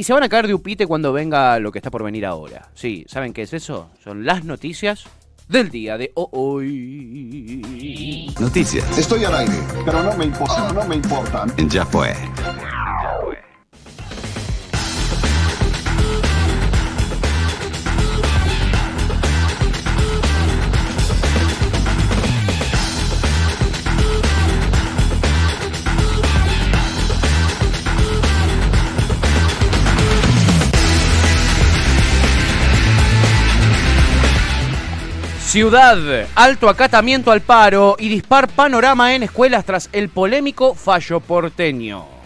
Y se van a caer de upite cuando venga lo que está por venir ahora. Sí, ¿saben qué es eso? Son las noticias del día de hoy. Noticias. Estoy al aire, pero no me importa, no me Ya fue. Ciudad, alto acatamiento al paro y dispar panorama en escuelas tras el polémico fallo porteño.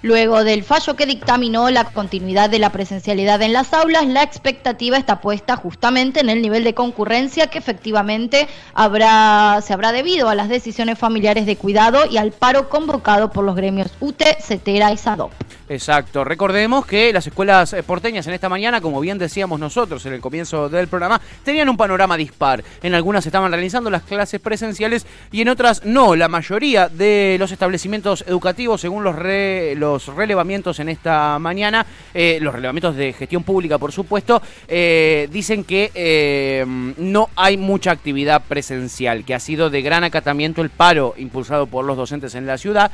Luego del fallo que dictaminó la continuidad de la presencialidad en las aulas, la expectativa está puesta justamente en el nivel de concurrencia que efectivamente habrá, se habrá debido a las decisiones familiares de cuidado y al paro convocado por los gremios UTE, CETERA y SADOP. Exacto, recordemos que las escuelas eh, porteñas en esta mañana, como bien decíamos nosotros en el comienzo del programa, tenían un panorama dispar. En algunas estaban realizando las clases presenciales y en otras no. La mayoría de los establecimientos educativos, según los, los los relevamientos en esta mañana, eh, los relevamientos de gestión pública, por supuesto, eh, dicen que eh, no hay mucha actividad presencial, que ha sido de gran acatamiento el paro impulsado por los docentes en la ciudad.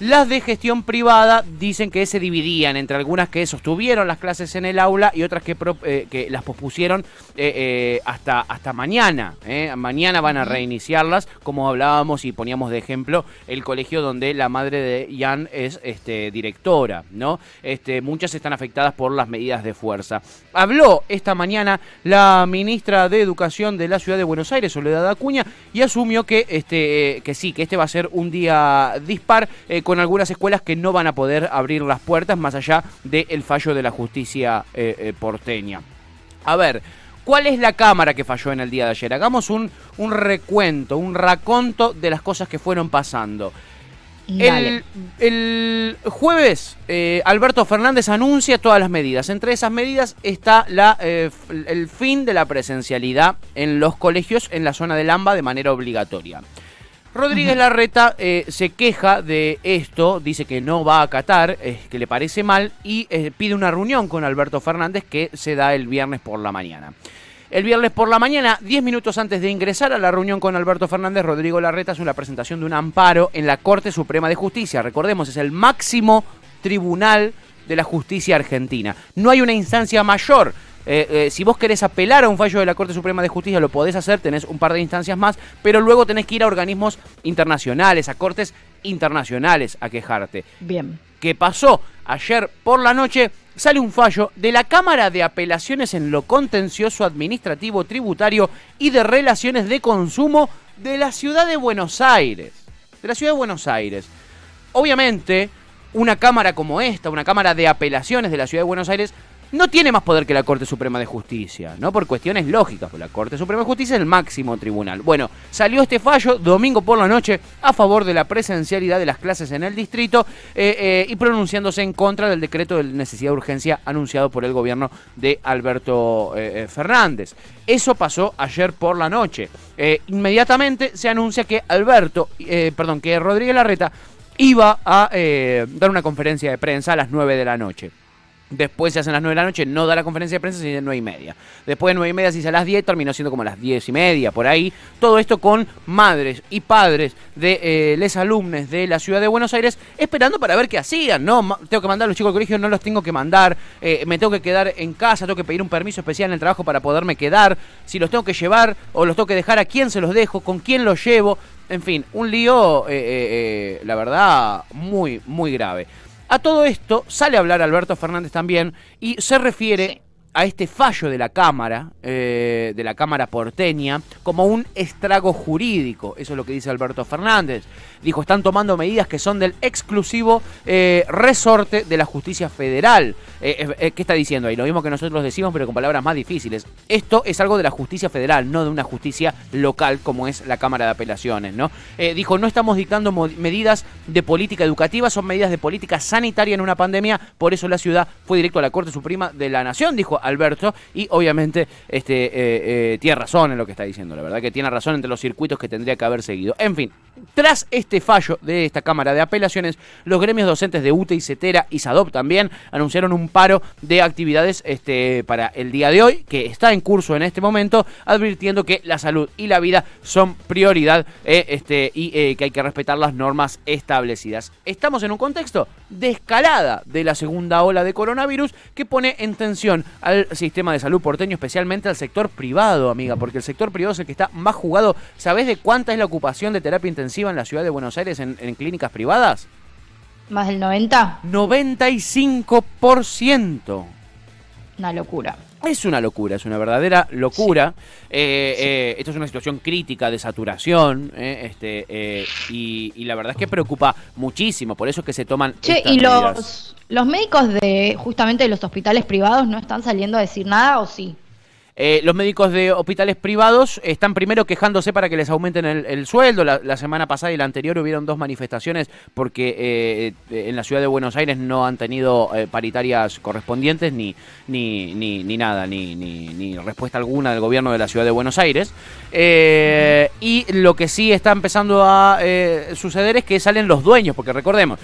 Las de gestión privada dicen que se dividían entre algunas que sostuvieron las clases en el aula y otras que, eh, las pospusieron eh, eh, hasta, hasta mañana. Mañana van a reiniciarlas, como hablábamos y poníamos de ejemplo el colegio donde la madre de Jan es este, directora. ¿no? Este, muchas están afectadas por las medidas de fuerza. Habló esta mañana la ministra de Educación de la Ciudad de Buenos Aires, Soledad Acuña, y asumió que, este, que sí, que este va a ser un día dispar con algunas escuelas que no van a poder abrir las puertas más allá del fallo de la justicia eh, eh, porteña. A ver, ¿Cuál es la cámara que falló en el día de ayer? Hagamos un, recuento, un raconto de las cosas que fueron pasando. El, jueves, eh, Alberto Fernández anuncia todas las medidas. Entre esas medidas está el fin de la presencialidad en los colegios en la zona del Lamba de manera obligatoria. Rodríguez Larreta eh, se queja de esto, dice que no va a acatar, que le parece mal y eh, pide una reunión con Alberto Fernández que se da el viernes por la mañana. El viernes por la mañana, 10 minutos antes de ingresar a la reunión con Alberto Fernández, Rodrigo Larreta hace una presentación de un amparo en la Corte Suprema de Justicia. Recordemos, es el máximo tribunal de la justicia argentina. No hay una instancia mayor eh, eh, si vos querés apelar a un fallo de la Corte Suprema de Justicia, lo podés hacer, tenés un par de instancias más, pero luego tenés que ir a organismos internacionales, a cortes internacionales a quejarte. Bien. ¿Qué pasó? Ayer por la noche sale un fallo de la Cámara de Apelaciones en lo contencioso administrativo tributario y de relaciones de consumo de la ciudad de Buenos Aires. De la ciudad de Buenos Aires. Obviamente, una cámara como esta, una cámara de apelaciones de la ciudad de Buenos Aires, no tiene más poder que la Corte Suprema de Justicia, ¿no? Por cuestiones lógicas, porque la Corte Suprema de Justicia es el máximo tribunal. Bueno, salió este fallo domingo por la noche a favor de la presencialidad de las clases en el distrito eh, eh, y pronunciándose en contra del decreto de necesidad de urgencia anunciado por el gobierno de Alberto eh, Fernández. Eso pasó ayer por la noche. inmediatamente se anuncia que Alberto, perdón, que Rodríguez Larreta iba a dar una conferencia de prensa a las 9 de la noche. Después se hacen las 9 de la noche, no da la conferencia de prensa, sino de 9 y media. Después de nueve y media se hizo a las 10, terminó siendo como a las diez y media, por ahí. Todo esto con madres y padres de eh, les alumnos de la ciudad de Buenos Aires, esperando para ver qué hacían. No, tengo que mandar a los chicos al colegio, no los tengo que mandar. Eh, me tengo que quedar en casa, tengo que pedir un permiso especial en el trabajo para poderme quedar. Si los tengo que llevar o los tengo que dejar, ¿a quién se los dejo? ¿Con quién los llevo? En fin, un lío, eh, la verdad, muy, muy grave. A todo esto sale a hablar Alberto Fernández también y se refiere a este fallo de la Cámara, eh, de la Cámara porteña, como un estrago jurídico. Eso es lo que dice Alberto Fernández dijo, están tomando medidas que son del exclusivo eh, resorte de la justicia federal. Eh, eh, ¿Qué está diciendo ahí? Lo mismo que nosotros decimos, pero con palabras más difíciles. Esto es algo de la justicia federal, no de una justicia local como es la Cámara de Apelaciones, ¿no? dijo, no estamos dictando medidas de política educativa, son medidas de política sanitaria en una pandemia, por eso la ciudad fue directo a la Corte Suprema de la Nación, dijo Alberto, y obviamente este, tiene razón en lo que está diciendo, la verdad que tiene razón entre los circuitos que tendría que haber seguido. En fin, tras este este fallo de esta Cámara de Apelaciones, los gremios docentes de UTE y CETERA y SADOP también anunciaron un paro de actividades este, para el día de hoy, que está en curso en este momento, advirtiendo que la salud y la vida son prioridad eh, este, y eh, que hay que respetar las normas establecidas. Estamos en un contexto de escalada de la segunda ola de coronavirus que pone en tensión al sistema de salud porteño, especialmente al sector privado, amiga, porque el sector privado es el que está más jugado. ¿Sabés de cuánta es la ocupación de terapia intensiva en la ciudad de Buenos Buenos Aires en, clínicas privadas? ¿Más del 90? 95%. Una locura. Es una locura, es una verdadera locura. Eh, eh, esto es una situación crítica de saturación eh, este, y, la verdad es que preocupa muchísimo, por eso es que se toman... Che, y los, los médicos de justamente de los hospitales privados no están saliendo a decir nada o sí? Eh, los médicos de hospitales privados están primero quejándose para que les aumenten el, sueldo. La, semana pasada y la anterior hubieron dos manifestaciones porque eh, eh, en la ciudad de Buenos Aires no han tenido paritarias correspondientes ni, ni, ni, nada, ni, ni, respuesta alguna del gobierno de la ciudad de Buenos Aires. y lo que sí está empezando a suceder es que salen los dueños, porque recordemos,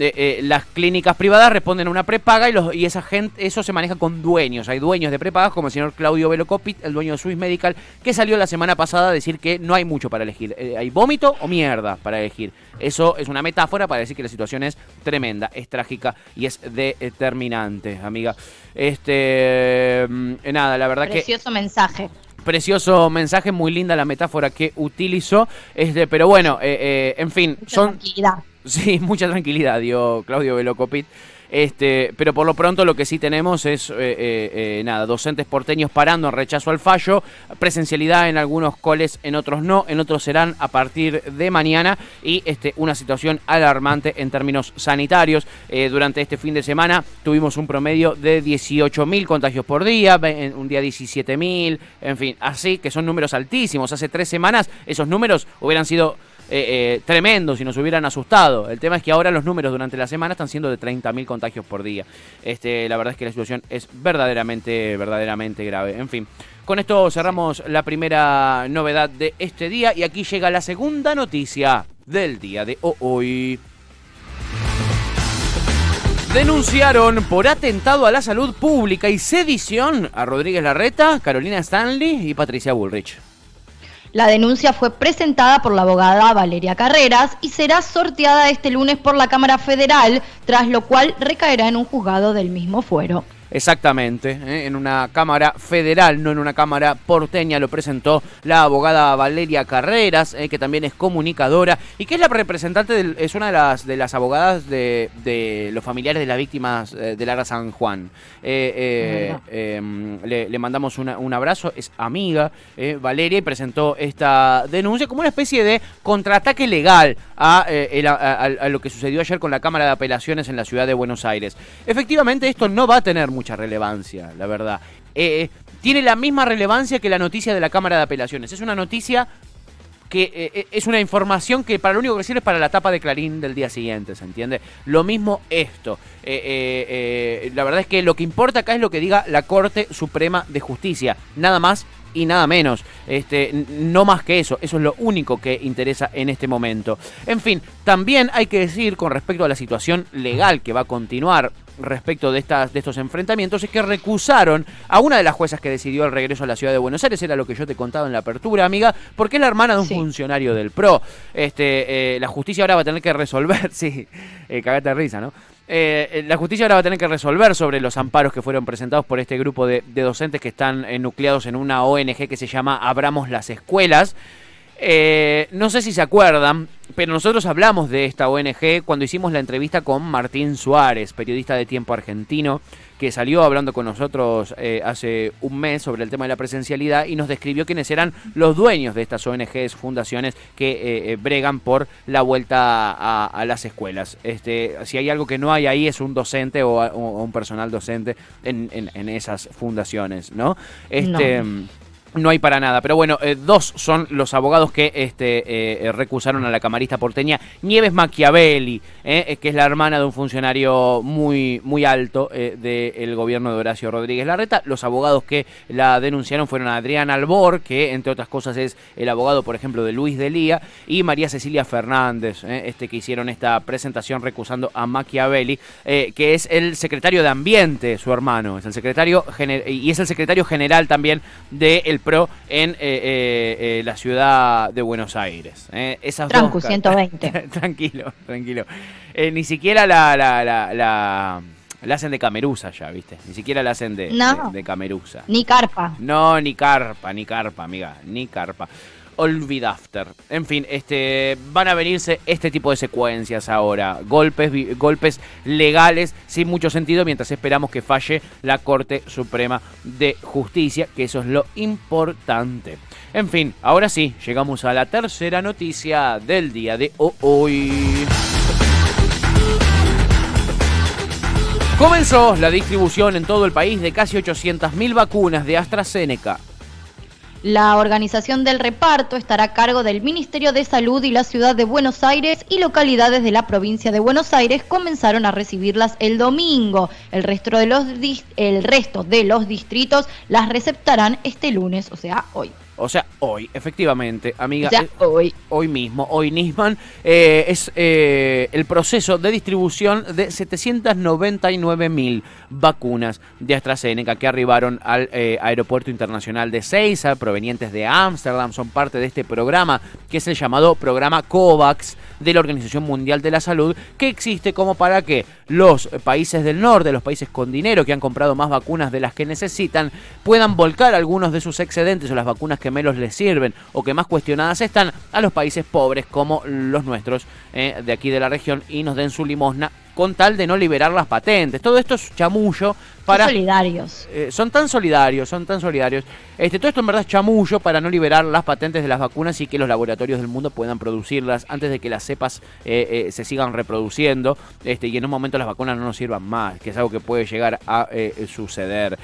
eh, las clínicas privadas responden a una prepaga y, los, y esa gente, eso se maneja con dueños. Hay dueños de prepagas, como el señor Claudio Velocopit, el dueño de Swiss Medical, que salió la semana pasada a decir que no hay mucho para elegir. Eh, hay vómito o mierda para elegir. Eso es una metáfora para decir que la situación es tremenda, es trágica y es determinante, amiga. Este. Mm, eh, nada, la verdad que. Precioso mensaje precioso mensaje, muy linda la metáfora que utilizó. Este, pero bueno, en fin, son. Sí, mucha tranquilidad dio Claudio Velocopit. Este, pero por lo pronto lo que sí tenemos es eh, eh, eh, nada, docentes porteños parando en rechazo al fallo, presencialidad en algunos coles, en otros no, en otros serán a partir de mañana y este, una situación alarmante en términos sanitarios. durante este fin de semana tuvimos un promedio de 18.000 contagios por día, un día 17.000, en fin, así que son números altísimos. Hace tres semanas esos números hubieran sido eh, eh, tremendo si nos hubieran asustado. El tema es que ahora los números durante la semana están siendo de 30.000 contagios por día. Este, la verdad es que la situación es verdaderamente, verdaderamente grave. En fin, con esto cerramos la primera novedad de este día y aquí llega la segunda noticia del día de hoy. Denunciaron por atentado a la salud pública y sedición a Rodríguez Larreta, Carolina Stanley y Patricia Bullrich. La denuncia fue presentada por la abogada Valeria Carreras y será sorteada este lunes por la Cámara Federal, tras lo cual recaerá en un juzgado del mismo fuero. Exactamente, ¿eh? en una Cámara Federal, no en una Cámara porteña, lo presentó la abogada Valeria Carreras, ¿eh? que también es comunicadora y que es la representante, es una de las, de las abogadas de, los familiares de las víctimas eh, de Lara San Juan. Em, le, mandamos un abrazo, es amiga Valeria y presentó esta denuncia como una especie de contraataque legal a, a lo que sucedió ayer con la Cámara de Apelaciones en la ciudad de Buenos Aires. Efectivamente, esto no va a tener mucha relevancia, la verdad. Eh, eh, tiene la misma relevancia que la noticia de la Cámara de Apelaciones. Es una noticia que eh, es una información que para lo único que sirve es para la tapa de Clarín del día siguiente, ¿se entiende? Lo mismo esto. la verdad es que lo que importa acá es lo que diga la Corte Suprema de Justicia. Nada más y nada menos. Este, no más que eso, eso es lo único que interesa en este momento. En fin, también hay que decir con respecto a la situación legal que va a continuar respecto de, estas, de estos enfrentamientos es que recusaron a una de las juezas que decidió el regreso a la ciudad de Buenos Aires, era lo que yo te contaba en la apertura, amiga, porque es la hermana de un funcionario del PRO. Este, eh, la justicia ahora va a tener que resolver, sí, eh, cagate de risa, ¿no? Eh, eh, la justicia ahora va a tener que resolver sobre los amparos que fueron presentados por este grupo de, docentes que están eh, nucleados en una ONG que se llama Abramos las Escuelas. Eh, no sé si se acuerdan, pero nosotros hablamos de esta ONG cuando hicimos la entrevista con Martín Suárez, periodista de Tiempo Argentino, que salió hablando con nosotros eh, hace un mes sobre el tema de la presencialidad y nos describió quiénes eran los dueños de estas ONGs, fundaciones que eh, bregan por la vuelta a, las escuelas. Este, si hay algo que no hay ahí es un docente o, un personal docente en, esas fundaciones, ¿no? Este, mm, no hay para nada, pero bueno, eh, dos son los abogados que este, eh, eh, recusaron a la camarista porteña Nieves Machiavelli, que es la hermana de un funcionario muy, muy alto del gobierno de Horacio Rodríguez Larreta. Los abogados que la denunciaron fueron Adrián Albor, que entre otras cosas es el abogado, por ejemplo, de Luis Delía, y María Cecilia Fernández, este que hicieron esta presentación recusando a Machiavelli, que es el secretario de Ambiente, su hermano, es el secretario y es el secretario general también del de PRO en eh, eh, eh, la ciudad de Buenos Aires. 120. tranquilo, tranquilo. ni siquiera la, la, hacen de camerusa ya, ¿viste? Ni siquiera la hacen de, no, de, de, Ni carpa. No, ni carpa, ni carpa, amiga, ni carpa olvidafter, En fin, este, van a venirse este tipo de secuencias ahora. Golpes, golpes legales sin mucho sentido mientras esperamos que falle la Corte Suprema de Justicia, que eso es lo importante. En fin, ahora sí, llegamos a la tercera noticia del día de hoy. Comenzó la distribución en todo el país de casi 800.000 vacunas de AstraZeneca la organización del reparto estará a cargo del Ministerio de Salud y la Ciudad de Buenos Aires y localidades de la provincia de Buenos Aires comenzaron a recibirlas el domingo. El resto de los, el resto de los distritos las receptarán este lunes, o sea, hoy. O sea, hoy, efectivamente, amiga. Eh, hoy. Hoy mismo, hoy Nisman, eh, es eh, el proceso de distribución de 799 mil vacunas de AstraZeneca que arribaron al Aeropuerto Internacional de Seiza, provenientes de Ámsterdam, son parte de este programa, que es el llamado programa COVAX de la Organización Mundial de la Salud, que existe como para que los países del norte, los países con dinero que han comprado más vacunas de las que necesitan, puedan volcar algunos de sus excedentes o las vacunas que que menos les sirven o que más cuestionadas están a los países pobres como los nuestros eh, de aquí de la región y nos den su limosna con tal de no liberar las patentes. Todo esto es chamullo son solidarios. Eh, son tan solidarios, son tan solidarios. Este, todo esto en verdad es chamullo para no liberar las patentes de las vacunas y que los laboratorios del mundo puedan producirlas antes de que las cepas eh, eh, se sigan reproduciendo este, y en un momento las vacunas no nos sirvan más, que es algo que puede llegar a suceder.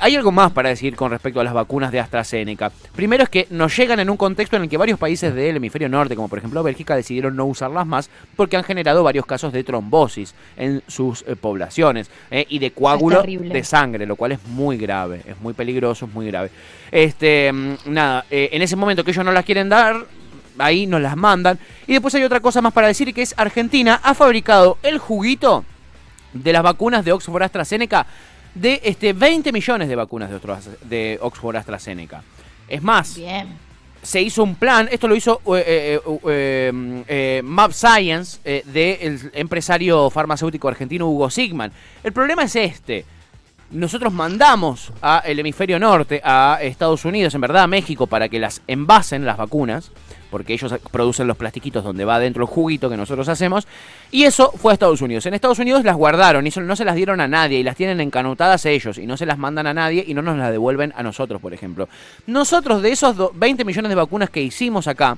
hay algo más para decir con respecto a las vacunas de AstraZeneca. Primero es que nos llegan en un contexto en el que varios países del hemisferio norte, como por ejemplo Bélgica, decidieron no usarlas más porque han generado varios casos de trombosis en sus poblaciones y de coágulos de sangre, lo cual es muy grave, es muy peligroso, es muy grave. Este, mm, nada, eh, en ese momento que ellos no las quieren dar, ahí nos las mandan. Y después hay otra cosa más para decir que es Argentina ha fabricado el juguito de las vacunas de Oxford AstraZeneca de este 20 millones de vacunas de, de Oxford AstraZeneca. Es más, se hizo un plan, esto lo hizo eh, eh, eh Map Science del empresario farmacéutico argentino Hugo Sigman. El problema es este nosotros mandamos al hemisferio norte, a Estados Unidos, en verdad a México, para que las envasen las vacunas, porque ellos producen los plastiquitos donde va dentro el juguito que nosotros hacemos, y eso fue a Estados Unidos. En Estados Unidos las guardaron, y no se las dieron a nadie, y las tienen encanutadas ellos, y no se las mandan a nadie, y no nos las devuelven a nosotros, por ejemplo. Nosotros de esos 20 millones de vacunas que hicimos acá,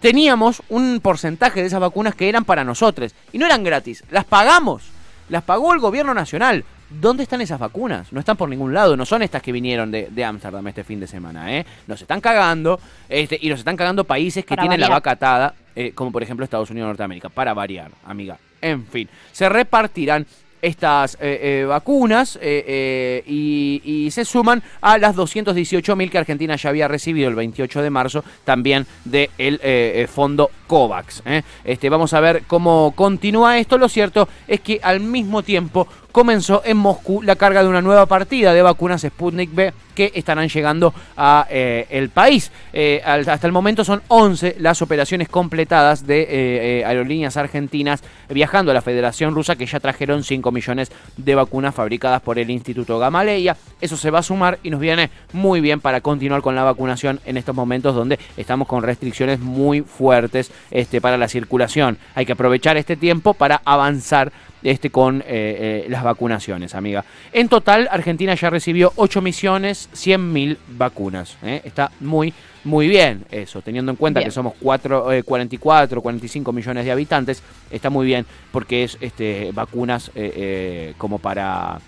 teníamos un porcentaje de esas vacunas que eran para nosotros, y no eran gratis, las pagamos las pagó el gobierno nacional. ¿Dónde están esas vacunas? No están por ningún lado, no son estas que vinieron de Ámsterdam este fin de semana, ¿eh? Nos están cagando, este, y nos están cagando países que tienen la vaca atada, eh, como por ejemplo Estados Unidos Norteamérica, para variar, amiga. En fin, se repartirán estas eh, eh, vacunas y, se suman a las 218.000 que Argentina ya había recibido el 28 de marzo también del fondo COVAX. Este, vamos a ver cómo continúa esto. Lo cierto es que al mismo tiempo comenzó en Moscú la carga de una nueva partida de vacunas Sputnik B que estarán llegando a eh, el país. Eh, hasta el momento son 11 las operaciones completadas de eh, aerolíneas argentinas viajando a la Federación Rusa que ya trajeron 5 millones de vacunas fabricadas por el Instituto Gamaleya. Eso se va a sumar y nos viene muy bien para continuar con la vacunación en estos momentos donde estamos con restricciones muy fuertes este, para la circulación. Hay que aprovechar este tiempo para avanzar este, con eh, eh, las vacunaciones, amiga. En total, Argentina ya recibió 8 misiones, 100 mil vacunas. ¿eh? Está muy, muy bien eso, teniendo en cuenta que somos 4, 44, 45 millones de habitantes. Está muy bien porque es este, vacunas como para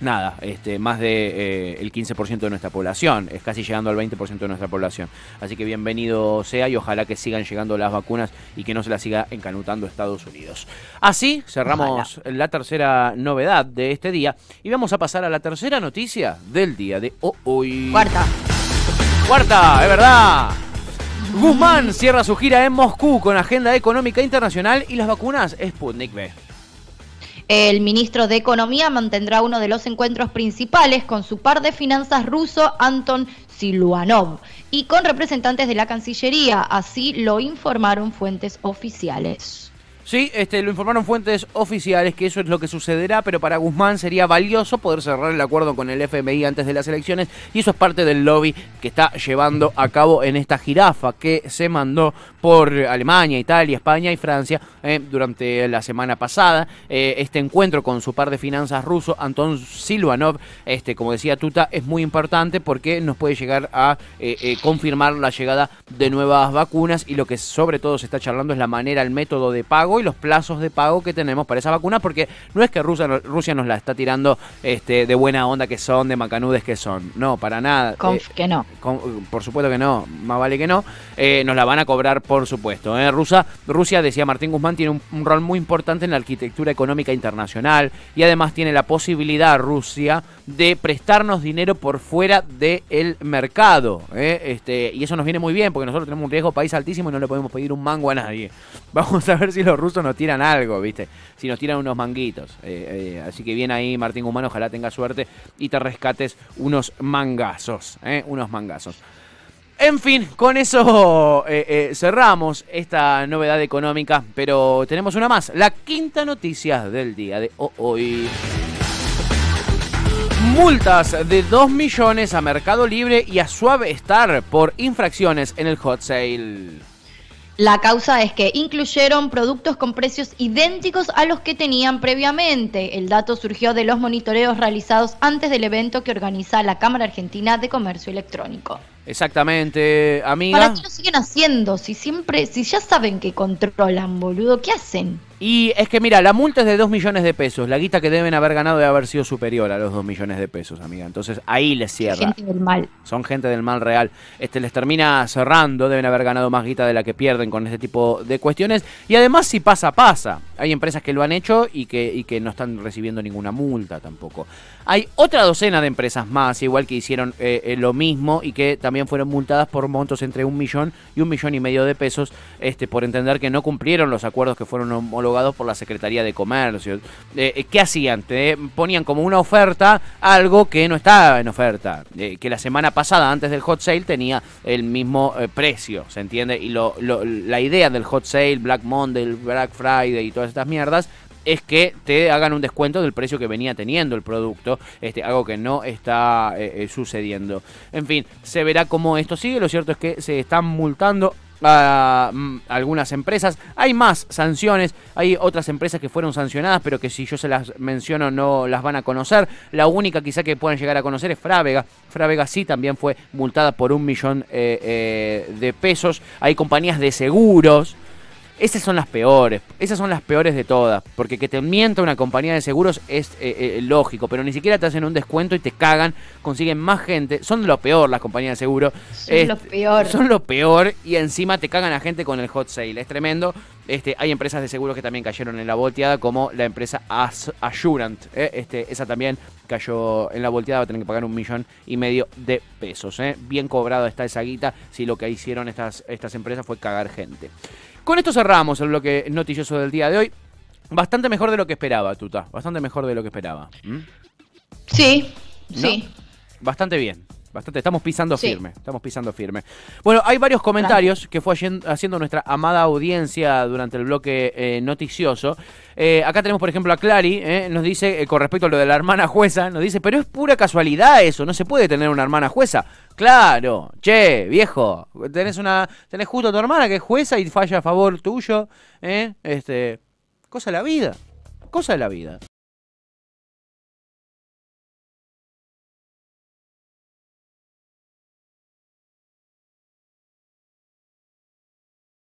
nada, este, más del de, eh, el 15% de nuestra población, es casi llegando al 20% de nuestra población. Así que bienvenido sea y ojalá que sigan llegando las vacunas y que no se las siga encanutando Estados Unidos. Así cerramos la tercera novedad de este día y vamos a pasar a la tercera noticia del día de hoy. Cuarta. Cuarta, es verdad. Guzmán cierra su gira en Moscú con agenda económica internacional y las vacunas Sputnik V. El ministro de Economía mantendrá uno de los encuentros principales con su par de finanzas ruso, Anton Siluanov, y con representantes de la Cancillería. Así lo informaron fuentes oficiales. Sí, este, lo informaron fuentes oficiales que eso es lo que sucederá, pero para Guzmán sería valioso poder cerrar el acuerdo con el FMI antes de las elecciones y eso es parte del lobby que está llevando a cabo en esta jirafa que se mandó por Alemania, Italia, España y Francia eh, durante la semana pasada. Eh, este encuentro con su par de finanzas ruso, Anton Silvanov, este, como decía Tuta, es muy importante porque nos puede llegar a eh, confirmar la llegada de nuevas vacunas y lo que sobre todo se está charlando es la manera, el método de pago y los plazos de pago que tenemos para esa vacuna, porque no es que Rusia, nos la está tirando este, de buena onda que son, de macanudes que son. No, para nada. Eh, que no. por supuesto que no, más vale que no. Eh, nos la van a cobrar, por supuesto. ¿eh? Rusia, decía Martín Guzmán, tiene un, rol muy importante en la arquitectura económica internacional y además tiene la posibilidad, Rusia, de prestarnos dinero por fuera del mercado. Este, y eso nos viene muy bien porque nosotros tenemos un riesgo país altísimo y no le podemos pedir un mango a nadie. Vamos a ver si los rusos nos tiran algo, ¿viste? Si nos tiran unos manguitos. Eh, eh, así que bien ahí, Martín Guzmán, ojalá tenga suerte y te rescates unos mangazos, ¿eh? Unos mangazos. En fin, con eso cerramos esta novedad económica, pero tenemos una más, la quinta noticia del día de hoy. Multas de 2 millones a Mercado Libre y a Suave Star por infracciones en el hot sale. La causa es que incluyeron productos con precios idénticos a los que tenían previamente. El dato surgió de los monitoreos realizados antes del evento que organiza la Cámara Argentina de Comercio Electrónico. Exactamente, amiga. ¿Para qué lo siguen haciendo? Si siempre, si ya saben que controlan, boludo, ¿qué hacen? Y es que mira, la multa es de 2 millones de pesos. La guita que deben haber ganado debe haber sido superior a los 2 millones de pesos, amiga. Entonces ahí les cierra. Son gente del mal. Son gente del mal real. Este les termina cerrando, deben haber ganado más guita de la que pierden con este tipo de cuestiones. Y además si pasa, pasa. Hay empresas que lo han hecho y que no están recibiendo ninguna multa tampoco. Hay otra docena de empresas más, igual que hicieron eh, eh, lo mismo y que también fueron multadas por montos entre un millón y un millón y medio de pesos este, por entender que no cumplieron los acuerdos que fueron homologados por la Secretaría de Comercio. Eh, ¿Qué hacían? Te ponían como una oferta algo que no estaba en oferta, que la semana pasada, antes del hot sale, tenía el mismo precio, ¿se entiende? Y la idea del hot sale, Black Monday, Black Friday y todas estas mierdas es que te hagan un descuento del precio que venía teniendo el producto, este, algo que no está eh, eh, sucediendo. En fin, se verá cómo esto sigue. Lo cierto es que se están multando a mm, algunas empresas. Hay más sanciones, hay otras empresas que fueron sancionadas, pero que si yo se las menciono no las van a conocer. La única quizá que puedan llegar a conocer es Frávega. Frávega sí también fue multada por un millón eh, de pesos. Hay compañías de seguros esas son las peores, esas son las peores de todas, porque que te mienta una compañía de seguros es eh, eh, eh, lógico, pero ni siquiera te hacen un descuento y te cagan, consiguen más gente, son lo peor las compañías de seguros. Son lo este, peor. Son lo peor y encima te cagan a gente con el hot sale, es tremendo. Este, hay empresas de seguros que también cayeron en la volteada, como la empresa As este, esa también cayó en la volteada, va a tener que pagar un millón y medio de pesos. Bien cobrado está esa guita si lo que hicieron estas, estas empresas fue cagar gente. Con esto cerramos el bloque noticioso del día de hoy. Bastante mejor de lo que esperaba, Tuta. Bastante mejor de lo que esperaba. ¿Mm? Sí, sí. Bastante bien bastante. Estamos pisando firme, estamos pisando firme. Bueno, hay varios comentarios que fue haciendo nuestra amada audiencia durante el bloque eh, noticioso. Eh, acá tenemos, por ejemplo, a Clary, eh, nos dice, con respecto a lo de la hermana jueza, nos dice, pero es pura casualidad eso, no se puede tener una hermana jueza. Claro, che, viejo, tenés una, tenés justo a tu hermana que es jueza y falla a favor tuyo, Este, cosa de la vida, cosa de la vida.